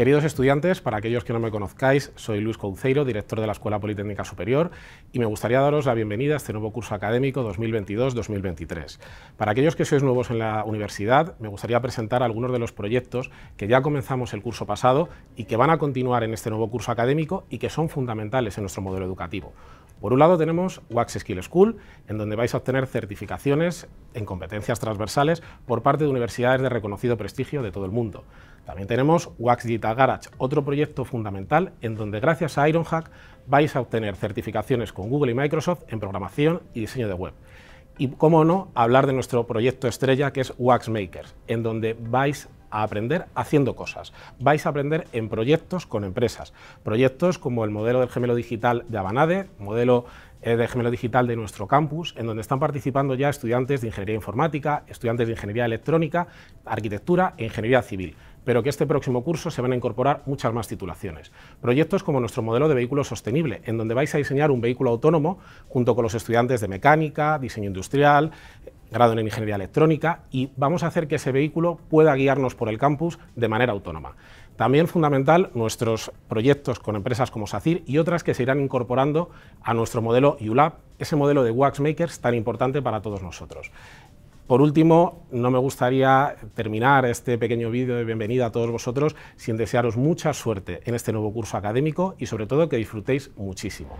Queridos estudiantes, para aquellos que no me conozcáis, soy Luis Couceiro, director de la Escuela Politécnica Superior, y me gustaría daros la bienvenida a este nuevo curso académico 2022-2023. Para aquellos que sois nuevos en la universidad, me gustaría presentar algunos de los proyectos que ya comenzamos el curso pasado y que van a continuar en este nuevo curso académico y que son fundamentales en nuestro modelo educativo. Por un lado tenemos Wax Skill School, en donde vais a obtener certificaciones en competencias transversales por parte de universidades de reconocido prestigio de todo el mundo. También tenemos Wax Digital Garage, otro proyecto fundamental en donde gracias a Ironhack vais a obtener certificaciones con Google y Microsoft en programación y diseño de web. Y, cómo no, hablar de nuestro proyecto estrella que es Wax Makers, en donde vais a aprender haciendo cosas. Vais a aprender en proyectos con empresas. Proyectos como el modelo del gemelo digital de Abanade, modelo eh, de gemelo digital de nuestro campus, en donde están participando ya estudiantes de ingeniería informática, estudiantes de ingeniería electrónica, arquitectura e ingeniería civil pero que este próximo curso se van a incorporar muchas más titulaciones. Proyectos como nuestro modelo de vehículo sostenible, en donde vais a diseñar un vehículo autónomo junto con los estudiantes de mecánica, diseño industrial, grado en ingeniería electrónica y vamos a hacer que ese vehículo pueda guiarnos por el campus de manera autónoma. También fundamental nuestros proyectos con empresas como SACIR y otras que se irán incorporando a nuestro modelo ULAB, ese modelo de Waxmakers tan importante para todos nosotros. Por último, no me gustaría terminar este pequeño vídeo de bienvenida a todos vosotros sin desearos mucha suerte en este nuevo curso académico y sobre todo que disfrutéis muchísimo.